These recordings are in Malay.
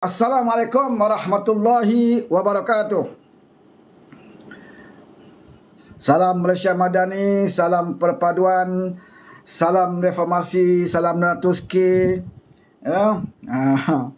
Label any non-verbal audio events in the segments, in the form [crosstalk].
Assalamualaikum warahmatullahi wabarakatuh. Salam Malaysia Madani, salam perpaduan, salam reformasi, salam 900K. Ya. Ah,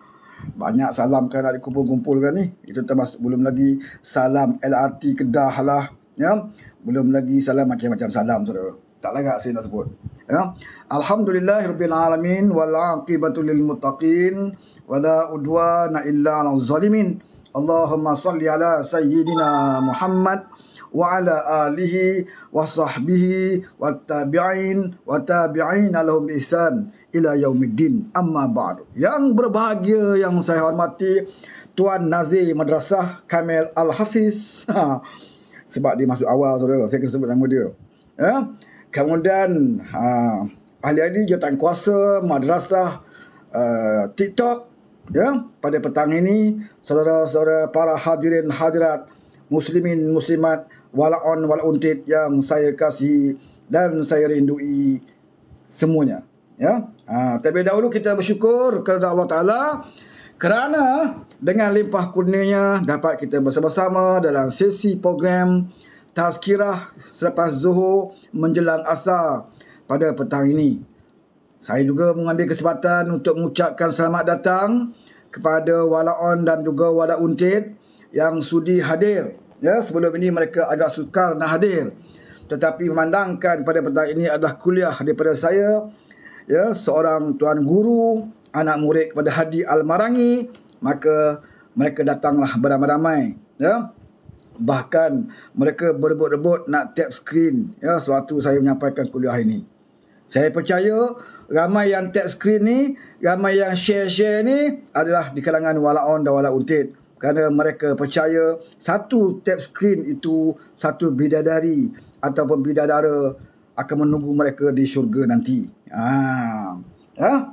banyak salam kan nak kumpul kumpul kan ni. Itu termasuk belum lagi salam LRT Kedah lah. Ya. Belum lagi salam macam-macam salam saudara. Tak larat saya nak sebut. Ya. Alhamdulillah rabbil alamin wal aqibatu lil muttaqin wa la udwana illa 'alal zalimin. Allahumma salli ala sayyidina Muhammad wa ala alihi wa sahbihi wa tabi'in wa tabi'in alahum ihsan ila yaumiddin amma ba'du yang berbahagia yang saya hormati tuan nazir madrasah kamil al hafiz [laughs] ha. sebab dia masuk awal saudara saya kena sebut nama dia ya kemudian uh, ahli-ahli jawatan kuasa, madrasah, uh, TikTok ya pada petang ini saudara-saudara para hadirin hadirat muslimin muslimat walaon walauntit yang saya kasihi dan saya rindui semuanya ya ha, terlebih dahulu kita bersyukur kepada Allah Taala kerana dengan limpah kurnianya dapat kita bersama-sama dalam sesi program tazkirah selepas zuhur menjelang asar pada petang ini. Saya juga mengambil kesempatan untuk mengucapkan selamat datang kepada Walaon dan juga Wala Untit yang sudi hadir. Ya, sebelum ini mereka agak sukar nak hadir. Tetapi memandangkan pada petang ini adalah kuliah daripada saya, ya, seorang tuan guru, anak murid kepada Hadi Almarangi, maka mereka datanglah beramai-ramai. Ya bahkan mereka berebut-rebut nak tap screen ya sewaktu saya menyampaikan kuliah ini. Saya percaya ramai yang tap screen ni, ramai yang share-share ni adalah di kalangan walaon dan wala untit. Kerana mereka percaya satu tap screen itu satu bidadari ataupun bidadara akan menunggu mereka di syurga nanti. Ah. Ya. Ha?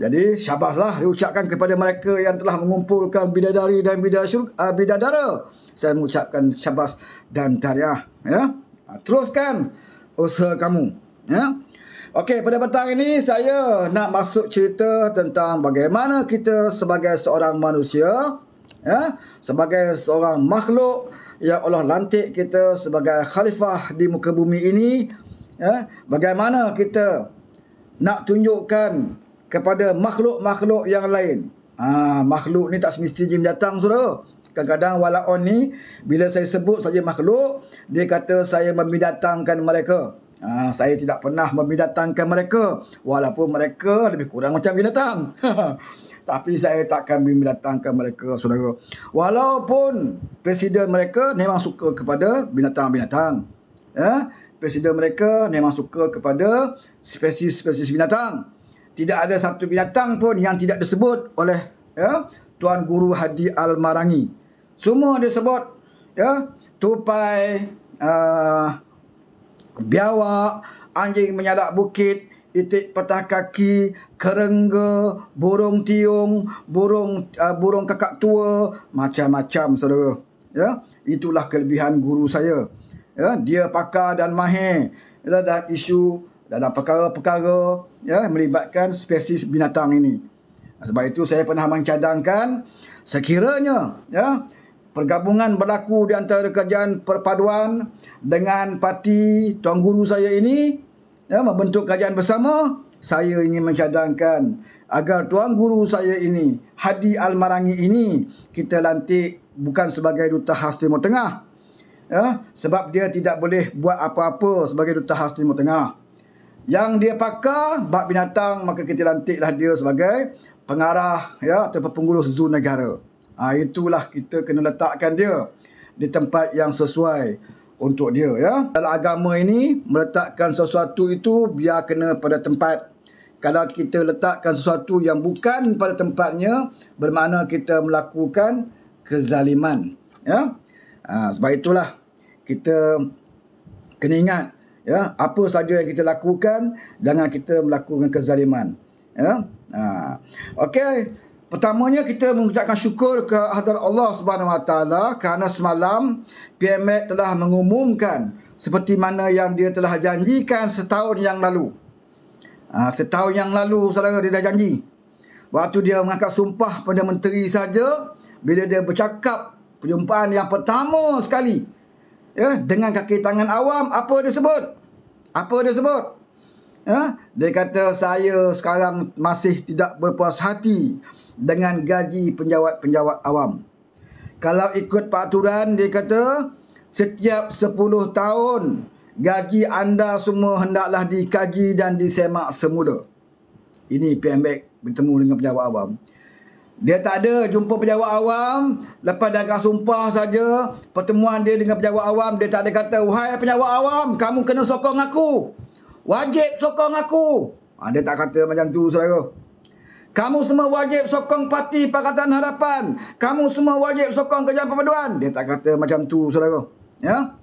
Jadi syabaslah diucapkan kepada mereka yang telah mengumpulkan bidadari dan bidadara. Ah, bidadara. Saya mengucapkan syabas dan tahniah. Ya? Ah, teruskan usaha kamu. Ya? Okey, pada petang ini saya nak masuk cerita tentang bagaimana kita sebagai seorang manusia, ya, sebagai seorang makhluk yang Allah lantik kita sebagai khalifah di muka bumi ini, ya, bagaimana kita nak tunjukkan kepada makhluk-makhluk yang lain. Ha, makhluk ni tak semestinya jin datang sudah Kadang-kadang wala'on ni bila saya sebut saja makhluk, dia kata saya membidatangkan mereka. Ha, saya tidak pernah membidatangkan mereka walaupun mereka lebih kurang macam binatang. [laughs] Tapi saya takkan membidatangkan mereka saudara. Walaupun presiden mereka memang suka kepada binatang-binatang. Ya, presiden mereka memang suka kepada spesies-spesies binatang tidak ada satu binatang pun yang tidak disebut oleh ya, Tuan Guru Hadi Al-Marangi. Semua disebut ya, tupai, uh, biawak, anjing menyadap bukit, itik petah kaki, kerengga, burung tiung, burung uh, burung kakak tua, macam-macam saudara. Ya, itulah kelebihan guru saya. Ya, dia pakar dan mahir ya, dan isu dalam perkara-perkara ya melibatkan spesies binatang ini. Sebab itu saya pernah mencadangkan sekiranya ya pergabungan berlaku di antara kerajaan perpaduan dengan parti tuan guru saya ini ya membentuk kerajaan bersama, saya ingin mencadangkan agar tuan guru saya ini Hadi Almarangi ini kita lantik bukan sebagai duta khas Timur Tengah. Ya, sebab dia tidak boleh buat apa-apa sebagai duta khas Timur Tengah yang dia pakar bab binatang maka kita lantiklah dia sebagai pengarah ya ataupun pengurus zoo negara. Ha, itulah kita kena letakkan dia di tempat yang sesuai untuk dia ya. Dalam agama ini meletakkan sesuatu itu biar kena pada tempat. Kalau kita letakkan sesuatu yang bukan pada tempatnya bermakna kita melakukan kezaliman ya. Ha, sebab itulah kita kena ingat ya apa saja yang kita lakukan jangan kita melakukan kezaliman ya ha. okey pertamanya kita mengucapkan syukur ke hadar Allah Subhanahu Wa Taala kerana semalam PMX telah mengumumkan seperti mana yang dia telah janjikan setahun yang lalu ha, setahun yang lalu saudara dia dah janji waktu dia mengangkat sumpah pada menteri saja bila dia bercakap perjumpaan yang pertama sekali ya dengan kaki tangan awam apa dia sebut apa dia sebut ya dia kata saya sekarang masih tidak berpuas hati dengan gaji penjawat-penjawat awam kalau ikut peraturan dia kata setiap 10 tahun gaji anda semua hendaklah dikaji dan disemak semula ini PMB bertemu dengan penjawat awam dia tak ada jumpa pejabat awam. Lepas dah kena sumpah saja pertemuan dia dengan pejabat awam. Dia tak ada kata, wahai pejabat awam, kamu kena sokong aku. Wajib sokong aku. Ha, dia tak kata macam tu, saudara. Kamu semua wajib sokong parti Pakatan Harapan. Kamu semua wajib sokong kerja perpaduan. Dia tak kata macam tu, saudara. Ya?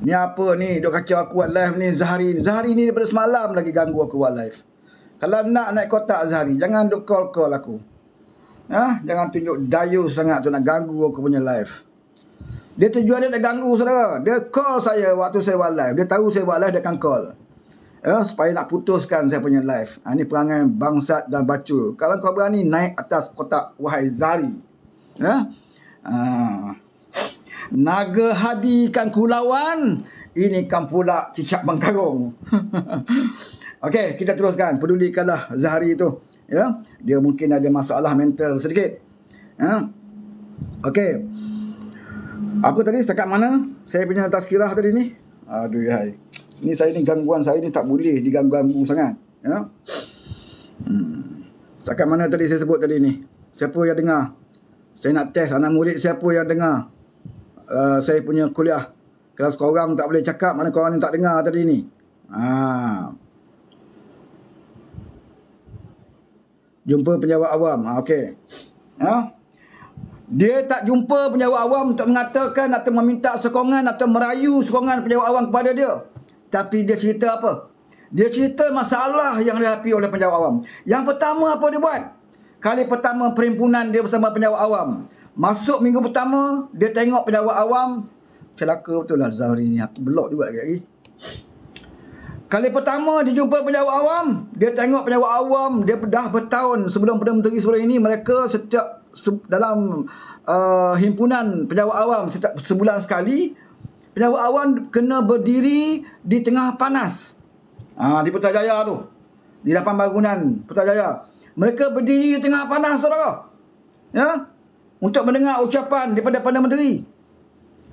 Ni apa ni? Dia kacau aku buat live ni Zahari ni. Zahari ni daripada semalam lagi ganggu aku buat live. Kalau nak naik kotak Zahari, jangan duk call-call aku. Ya, jangan tunjuk dayu sangat tu nak ganggu aku punya live. Dia tujuan dia nak ganggu saudara. Dia call saya waktu saya buat live. Dia tahu saya buat live, dia akan call. Ya, supaya nak putuskan saya punya live. Ha, ini perangai bangsat dan bacul. Kalau kau berani, naik atas kotak wahai Zari. Ya? Ha. Naga hadi kan kulawan. Ini kan pula cicak mengkarung. [laughs] Okey, kita teruskan. Pedulikanlah Zahari itu ya dia mungkin ada masalah mental sedikit ya okey apa tadi setakat mana saya punya tazkirah tadi ni aduh ya hai ni saya ni gangguan saya ni tak boleh diganggu-ganggu sangat ya hmm. setakat mana tadi saya sebut tadi ni siapa yang dengar saya nak test anak murid siapa yang dengar uh, saya punya kuliah kalau korang tak boleh cakap mana korang ni tak dengar tadi ni ha ah. jumpa penjawat awam. Ha, Okey. Ha? Dia tak jumpa penjawat awam untuk mengatakan atau meminta sokongan atau merayu sokongan penjawat awam kepada dia. Tapi dia cerita apa? Dia cerita masalah yang dihadapi oleh penjawat awam. Yang pertama apa dia buat? Kali pertama perhimpunan dia bersama penjawat awam. Masuk minggu pertama, dia tengok penjawat awam. Celaka betul lah Zahri ni. Blok juga lagi. Kali pertama dia jumpa pejabat awam, dia tengok pejabat awam, dia pedah bertahun sebelum Perdana Menteri sebelum ini, mereka setiap se- dalam uh, himpunan pejabat awam setiap sebulan sekali, pejabat awam kena berdiri di tengah panas. Ha, di Putrajaya tu. Di lapan bangunan Putrajaya. Mereka berdiri di tengah panas, saudara. Ya? Untuk mendengar ucapan daripada Perdana Menteri.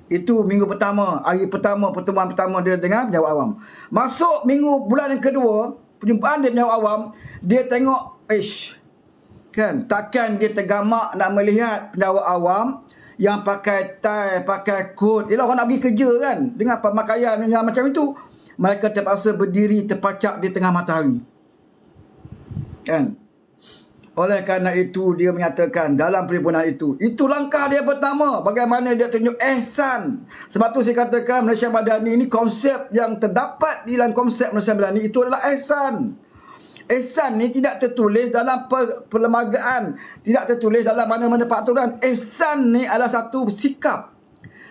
Itu minggu pertama, hari pertama pertemuan pertama dia dengan penjawat awam. Masuk minggu bulan yang kedua, perjumpaan dia penjawat awam, dia tengok, ish, kan, takkan dia tergamak nak melihat penjawat awam yang pakai tie, pakai coat. Yelah orang nak pergi kerja kan, dengan pemakaian yang macam itu. Mereka terpaksa berdiri terpacak di tengah matahari. Kan, oleh kerana itu dia menyatakan dalam perhimpunan itu. Itu langkah dia pertama. Bagaimana dia tunjuk ihsan. Sebab tu saya katakan Malaysia Madani ini konsep yang terdapat di dalam konsep Malaysia Madani itu adalah ihsan. Ihsan ni tidak tertulis dalam perlembagaan. Tidak tertulis dalam mana-mana peraturan. Ihsan ni adalah satu sikap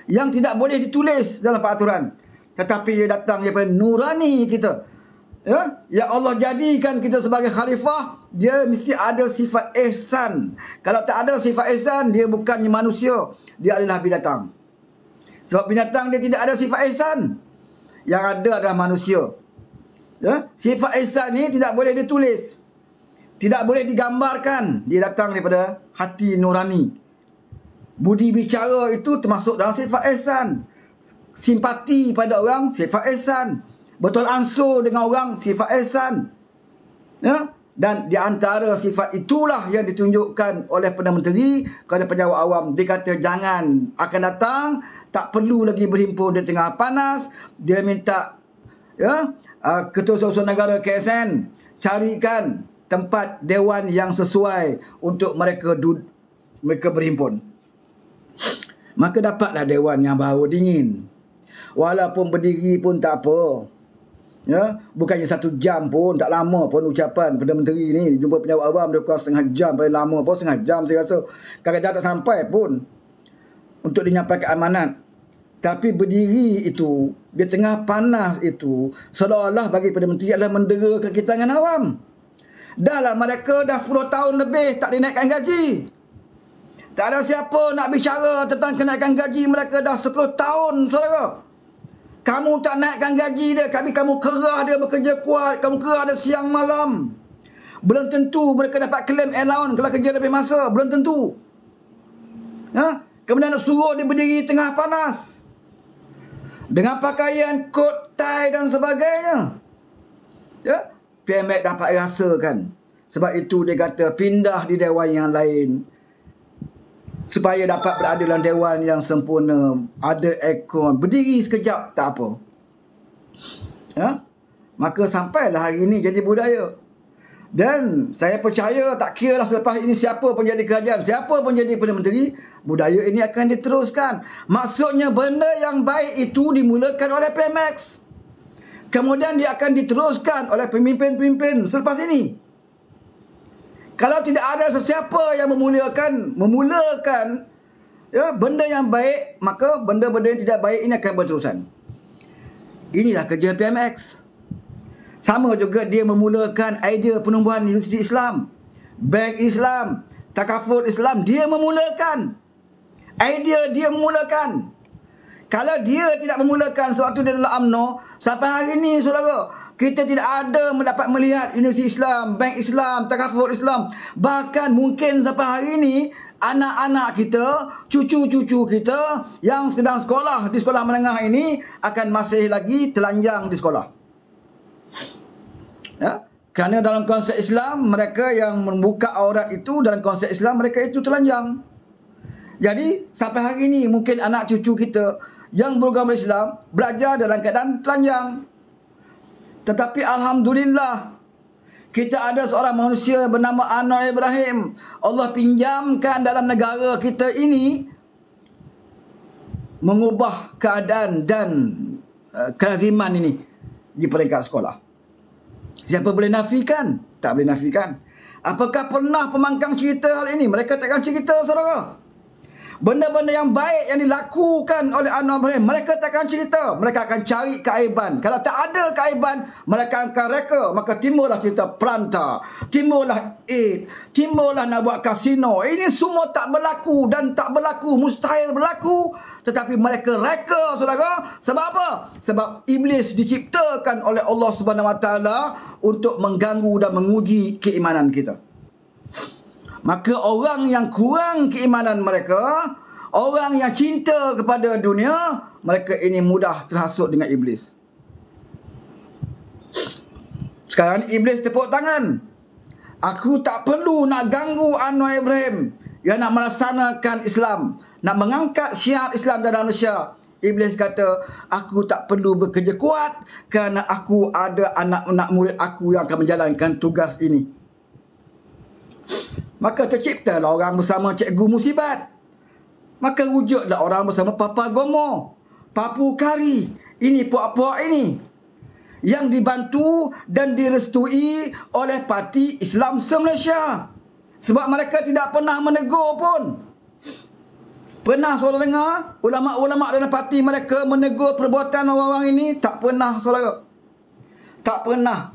yang tidak boleh ditulis dalam peraturan. Tetapi ia datang daripada nurani kita ya yang Allah jadikan kita sebagai khalifah dia mesti ada sifat ihsan kalau tak ada sifat ihsan dia bukannya manusia dia adalah binatang sebab binatang dia tidak ada sifat ihsan yang ada adalah manusia ya sifat ihsan ni tidak boleh ditulis tidak boleh digambarkan dia datang daripada hati nurani budi bicara itu termasuk dalam sifat ihsan simpati pada orang sifat ihsan Betul ansur dengan orang sifat ihsan. Ya? Dan di antara sifat itulah yang ditunjukkan oleh Perdana Menteri kepada pejabat awam. Dia kata jangan akan datang, tak perlu lagi berhimpun di tengah panas. Dia minta ya, uh, Ketua Sosial Negara KSN carikan tempat dewan yang sesuai untuk mereka du- mereka berhimpun. Maka dapatlah dewan yang bau dingin. Walaupun berdiri pun tak apa. Ya, bukannya satu jam pun tak lama pun ucapan Perdana Menteri ni jumpa pejabat awam dia kurang setengah jam paling lama pun setengah jam saya rasa. Kadang-kadang tak sampai pun untuk dinyampaikan amanat. Tapi berdiri itu, di tengah panas itu, seolah-olah bagi Perdana Menteri adalah mendera kekita dengan awam. Dahlah mereka dah 10 tahun lebih tak dinaikkan gaji. Tak ada siapa nak bicara tentang kenaikan gaji mereka dah 10 tahun, saudara. Kamu tak naikkan gaji dia. tapi kamu kerah dia bekerja kuat. Kamu kerah dia siang malam. Belum tentu mereka dapat claim allowance kalau kerja lebih masa. Belum tentu. Ha? Kemudian nak suruh dia berdiri tengah panas. Dengan pakaian kot tie dan sebagainya. Ya? PMX dapat rasakan. Sebab itu dia kata pindah di dewan yang lain supaya dapat berada dalam dewan yang sempurna ada ekon berdiri sekejap tak apa ya maka sampailah hari ini jadi budaya dan saya percaya tak kira lah selepas ini siapa pun jadi kerajaan, siapa pun jadi Perdana Menteri, budaya ini akan diteruskan. Maksudnya benda yang baik itu dimulakan oleh Premax. Kemudian dia akan diteruskan oleh pemimpin-pemimpin selepas ini kalau tidak ada sesiapa yang memuliakan memulakan ya benda yang baik maka benda-benda yang tidak baik ini akan berterusan inilah kerja PMX sama juga dia memulakan idea penumbuhan universiti Islam bank Islam takaful Islam dia memulakan idea dia memulakan kalau dia tidak memulakan sesuatu di dalam amno, sampai hari ini, saudara, kita tidak ada mendapat melihat Universiti Islam, Bank Islam, Takafur Islam. Bahkan mungkin sampai hari ini, anak-anak kita, cucu-cucu kita yang sedang sekolah di sekolah menengah ini akan masih lagi telanjang di sekolah. Ya? Kerana dalam konsep Islam, mereka yang membuka aurat itu dalam konsep Islam, mereka itu Telanjang. Jadi sampai hari ini mungkin anak cucu kita yang beragama Islam belajar dalam keadaan telanjang. Tetapi alhamdulillah kita ada seorang manusia bernama Anwar Ibrahim. Allah pinjamkan dalam negara kita ini mengubah keadaan dan uh, kelaziman ini di peringkat sekolah. Siapa boleh nafikan? Tak boleh nafikan. Apakah pernah pemangkang cerita hal ini? Mereka takkan cerita, saudara benda-benda yang baik yang dilakukan oleh anak Ibrahim. Mereka tak akan cerita. Mereka akan cari kaiban. Kalau tak ada kaiban, mereka akan reka. Maka timbullah cerita peranta. Timbullah aid. Timbullah nak buat kasino. Ini semua tak berlaku dan tak berlaku. Mustahil berlaku. Tetapi mereka reka, saudara. Sebab apa? Sebab iblis diciptakan oleh Allah SWT untuk mengganggu dan menguji keimanan kita maka orang yang kurang keimanan mereka, orang yang cinta kepada dunia, mereka ini mudah terhasut dengan iblis. Sekarang iblis tepuk tangan. Aku tak perlu nak ganggu Anwar Ibrahim yang nak melaksanakan Islam, nak mengangkat syiar Islam dalam Malaysia. Iblis kata, aku tak perlu bekerja kuat kerana aku ada anak-anak murid aku yang akan menjalankan tugas ini. Maka terciptalah orang bersama cikgu musibat. Maka wujudlah orang bersama Papa Gomo. Papu Kari. Ini puak-puak ini. Yang dibantu dan direstui oleh Parti Islam Semalaysia. Sebab mereka tidak pernah menegur pun. Pernah saudara dengar ulama-ulama dan parti mereka menegur perbuatan orang-orang ini? Tak pernah saudara. Tak pernah.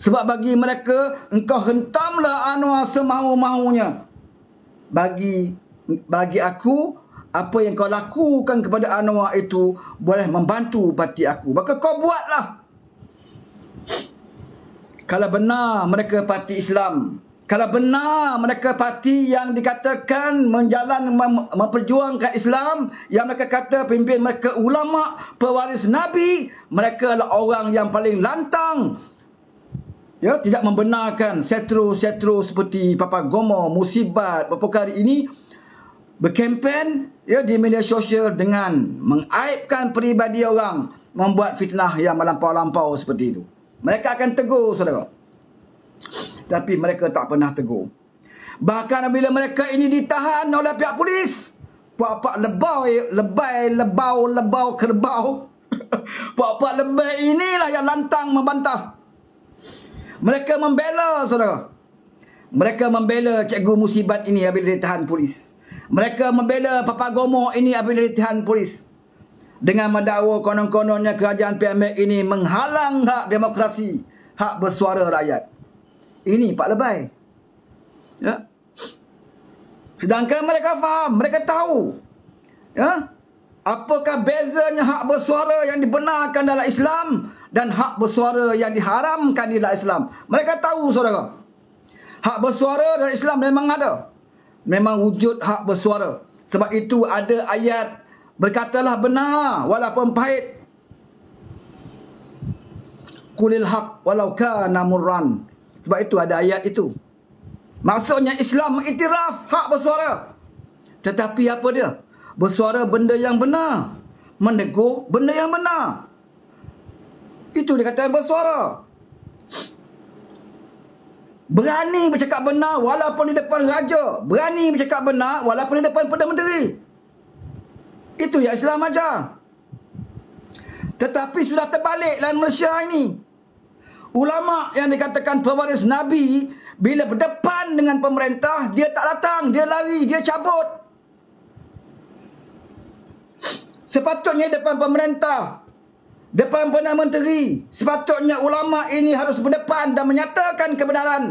Sebab bagi mereka, engkau hentamlah Anwar semahu-mahunya. Bagi bagi aku, apa yang kau lakukan kepada Anwar itu boleh membantu parti aku. Maka kau buatlah. Kalau benar mereka parti Islam, kalau benar mereka parti yang dikatakan menjalan mem, memperjuangkan Islam, yang mereka kata pimpin mereka ulama, pewaris Nabi, mereka adalah orang yang paling lantang, ya tidak membenarkan setro-setro seperti Papa Gomo, musibat, perkara ini berkempen ya di media sosial dengan mengaibkan peribadi orang membuat fitnah yang melampau-lampau seperti itu. Mereka akan tegur saudara. Tapi mereka tak pernah tegur. Bahkan bila mereka ini ditahan oleh pihak polis, puak-puak lebau, lebay, lebau, lebau, kerbau. [laughs] puak-puak lebay inilah yang lantang membantah mereka membela saudara. Mereka membela cikgu musibat ini apabila ditahan polis. Mereka membela Papa Gomo ini apabila ditahan polis. Dengan mendakwa konon-kononnya kerajaan PMX ini menghalang hak demokrasi. Hak bersuara rakyat. Ini Pak Lebay. Ya. Sedangkan mereka faham, mereka tahu. Ya. Apakah bezanya hak bersuara yang dibenarkan dalam Islam dan hak bersuara yang diharamkan di dalam Islam. Mereka tahu saudara. Hak bersuara dalam Islam memang ada. Memang wujud hak bersuara. Sebab itu ada ayat berkatalah benar walaupun pahit. Kulil hak walau kana murran. Sebab itu ada ayat itu. Maksudnya Islam mengiktiraf hak bersuara. Tetapi apa dia? Bersuara benda yang benar. Menegur benda yang benar. Itu dia kata bersuara. Berani bercakap benar walaupun di depan raja. Berani bercakap benar walaupun di depan Perdana Menteri. Itu yang Islam aja Tetapi sudah terbalik dalam Malaysia ini. Ulama yang dikatakan pewaris Nabi bila berdepan dengan pemerintah dia tak datang, dia lari, dia cabut. Sepatutnya depan pemerintah depan Perdana Menteri. Sepatutnya ulama ini harus berdepan dan menyatakan kebenaran.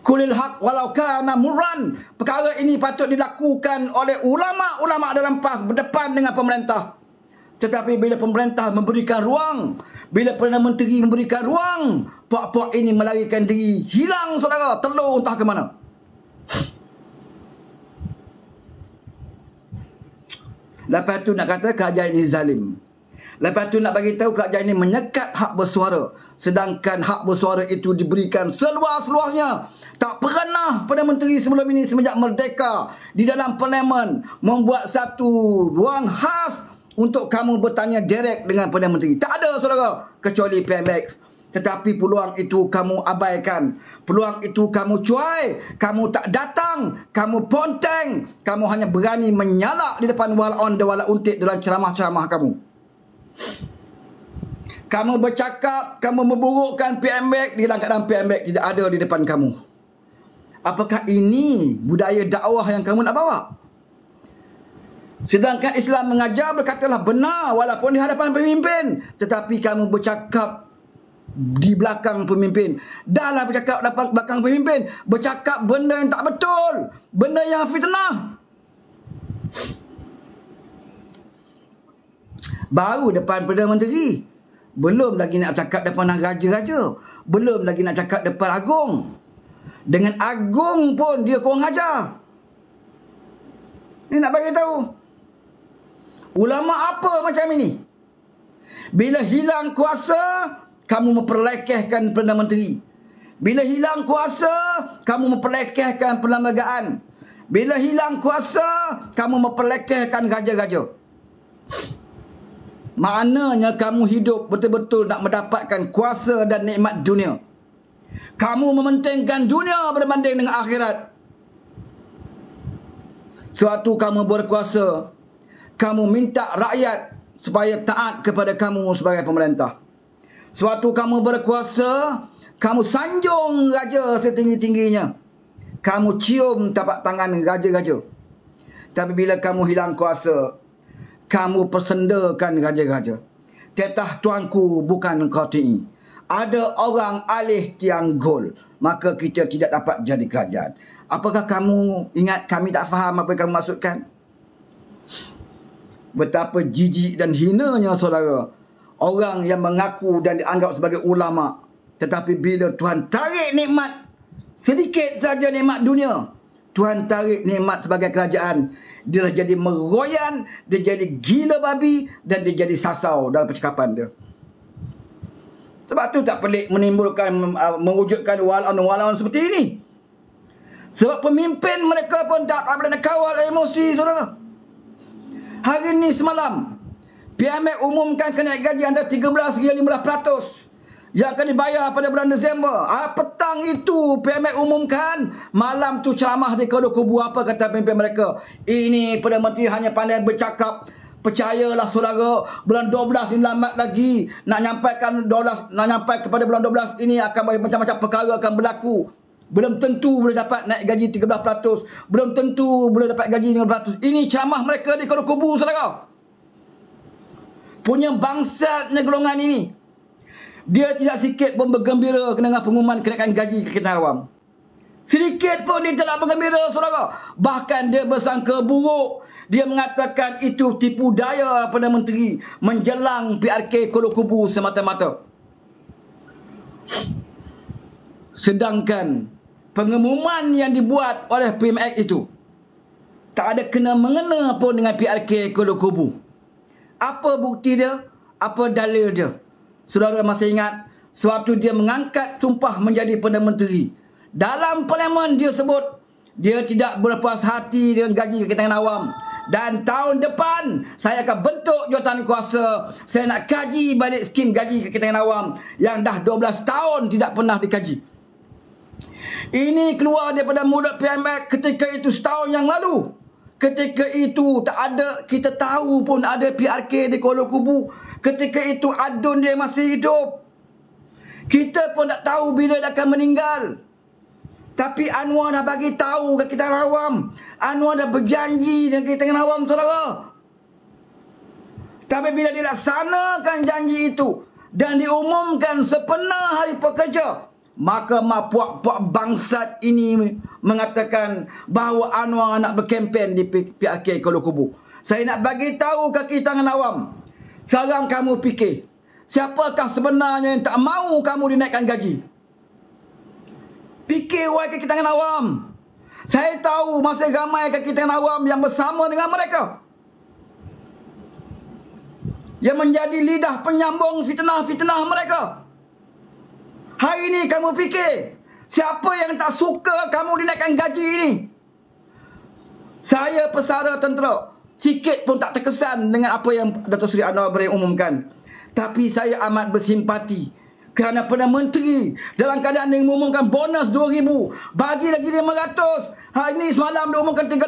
Kulil hak walau kana murran. Perkara ini patut dilakukan oleh ulama-ulama dalam PAS berdepan dengan pemerintah. Tetapi bila pemerintah memberikan ruang, bila Perdana Menteri memberikan ruang, puak-puak ini melarikan diri. Hilang, saudara. Telur entah ke mana. Lepas tu nak kata kerajaan ini zalim. Lepas tu nak bagi tahu kerajaan ini menyekat hak bersuara. Sedangkan hak bersuara itu diberikan seluas-luasnya. Tak pernah Perdana Menteri sebelum ini semenjak merdeka di dalam parlimen membuat satu ruang khas untuk kamu bertanya direct dengan Perdana Menteri. Tak ada saudara kecuali PMX. Tetapi peluang itu kamu abaikan. Peluang itu kamu cuai. Kamu tak datang. Kamu ponteng. Kamu hanya berani menyalak di depan wal on the wal untik dalam ceramah-ceramah kamu. Kamu bercakap, kamu memburukkan PMBag di dalam keadaan PMBag tidak ada di depan kamu. Apakah ini budaya dakwah yang kamu nak bawa? Sedangkan Islam mengajar berkatalah benar walaupun di hadapan pemimpin. Tetapi kamu bercakap di belakang pemimpin. Dahlah bercakap di belakang pemimpin. Bercakap benda yang tak betul. Benda yang fitnah. baru depan Perdana Menteri. Belum lagi nak cakap depan raja-raja. Belum lagi nak cakap depan agong Dengan agong pun dia kurang ajar. Ni nak bagi tahu. Ulama apa macam ini? Bila hilang kuasa, kamu memperlekehkan Perdana Menteri. Bila hilang kuasa, kamu memperlekehkan perlembagaan. Bila hilang kuasa, kamu memperlekehkan raja-raja maknanya kamu hidup betul-betul nak mendapatkan kuasa dan nikmat dunia. Kamu mementingkan dunia berbanding dengan akhirat. Suatu kamu berkuasa, kamu minta rakyat supaya taat kepada kamu sebagai pemerintah. Suatu kamu berkuasa, kamu sanjung raja setinggi-tingginya. Kamu cium tapak tangan raja-raja. Tapi bila kamu hilang kuasa, kamu persendakan raja-raja. Tetah tuanku bukan kati'i. Ada orang alih tiang gol. Maka kita tidak dapat jadi kerajaan. Apakah kamu ingat kami tak faham apa yang kamu maksudkan? Betapa jijik dan hinanya saudara. Orang yang mengaku dan dianggap sebagai ulama. Tetapi bila Tuhan tarik nikmat. Sedikit saja nikmat dunia. Tuhan tarik nikmat sebagai kerajaan. Dia jadi meroyan, dia jadi gila babi dan dia jadi sasau dalam percakapan dia. Sebab tu tak pelik menimbulkan, uh, mewujudkan walaun-walaun seperti ini. Sebab pemimpin mereka pun tak pernah kawal emosi, saudara. Hari ini semalam, PMA umumkan kenaik gaji antara 13 hingga 15 peratus yang akan dibayar pada bulan Desember. Ah, petang itu PMI umumkan, malam tu ceramah di Kuala Kubu apa kata pimpin mereka. Ini pada Menteri hanya pandai bercakap. Percayalah saudara, bulan 12 ini lambat lagi. Nak nyampaikan 12, nak nyampaikan kepada bulan 12 ini akan banyak macam-macam perkara akan berlaku. Belum tentu boleh dapat naik gaji 13%. Belum tentu boleh dapat gaji 15%. Ini ceramah mereka di Kuala Kubu, saudara. Punya bangsa negerongan ini. Dia tidak sikit pun bergembira dengan pengumuman kenaikan gaji kita awam. Sedikit pun dia tidak bergembira, saudara. Bahkan dia bersangka buruk. Dia mengatakan itu tipu daya Perdana Menteri menjelang PRK Kuluk Kubu semata-mata. Sedangkan pengumuman yang dibuat oleh PMX itu tak ada kena-mengena pun dengan PRK Kuluk Kubu. Apa bukti dia? Apa dalil dia? saudara masih ingat suatu dia mengangkat tumpah menjadi Perdana Menteri. Dalam parlimen dia sebut dia tidak berpuas hati dengan gaji ketengan awam. Dan tahun depan saya akan bentuk jawatan kuasa. Saya nak kaji balik skim gaji ketengan awam yang dah 12 tahun tidak pernah dikaji. Ini keluar daripada mulut PMX ketika itu setahun yang lalu. Ketika itu tak ada kita tahu pun ada PRK di Kuala Kubu Ketika itu Adun dia masih hidup. Kita pun tak tahu bila dia akan meninggal. Tapi Anwar dah bagi tahu ke kita rawam. Anwar dah berjanji dengan kita dengan awam saudara. Tapi bila dilaksanakan janji itu dan diumumkan sepenuh hari pekerja, maka mapuak-puak bangsat ini mengatakan bahawa Anwar nak berkempen di pihak Kuala Kubu. Saya nak bagi tahu kaki tangan awam. Sekarang kamu fikir, siapakah sebenarnya yang tak mau kamu dinaikkan gaji? Fikir wahai kaki tangan awam. Saya tahu masih ramai kaki tangan awam yang bersama dengan mereka. Yang menjadi lidah penyambung fitnah-fitnah mereka. Hari ini kamu fikir, siapa yang tak suka kamu dinaikkan gaji ini? Saya pesara tentera sikit pun tak terkesan dengan apa yang Dato' Sri Anwar Ibrahim umumkan. Tapi saya amat bersimpati kerana pernah Menteri dalam keadaan yang mengumumkan bonus RM2,000 bagi lagi RM500. Hari ini semalam dia umumkan 13%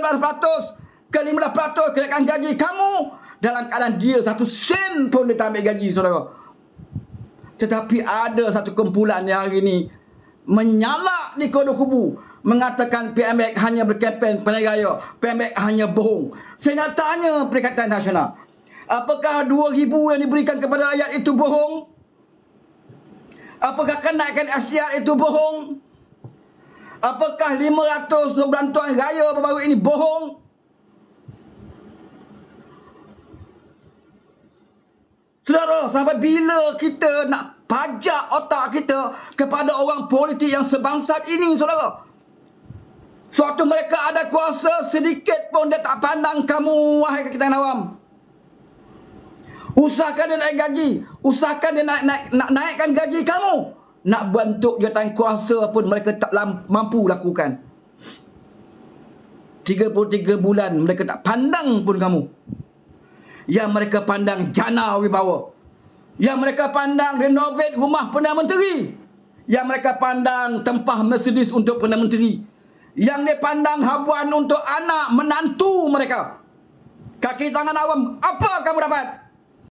ke 15% kenaikan gaji kamu dalam keadaan dia satu sen pun dia tak ambil gaji saudara. Tetapi ada satu kumpulan yang hari ini menyalak di kedua kubu mengatakan PMX hanya berkempen peniaga, PMX hanya bohong. Saya nak tanya Perikatan Nasional, apakah 2000 yang diberikan kepada rakyat itu bohong? Apakah kenaikan SCR itu bohong? Apakah 500 berantuan raya baru ini bohong? Saudara, sampai bila kita nak pajak otak kita kepada orang politik yang sebangsa ini, saudara? Sewaktu mereka ada kuasa sedikit pun dia tak pandang kamu wahai kaki tangan awam. Usahakan dia naik gaji. Usahakan dia naik, naik, nak naikkan gaji kamu. Nak bentuk jawatan kuasa pun mereka tak mampu lakukan. 33 bulan mereka tak pandang pun kamu. Yang mereka pandang jana wibawa. Yang mereka pandang renovate rumah Perdana Menteri. Yang mereka pandang tempah Mercedes untuk Perdana Menteri yang dipandang habuan untuk anak menantu mereka. Kaki tangan awam, apa kamu dapat?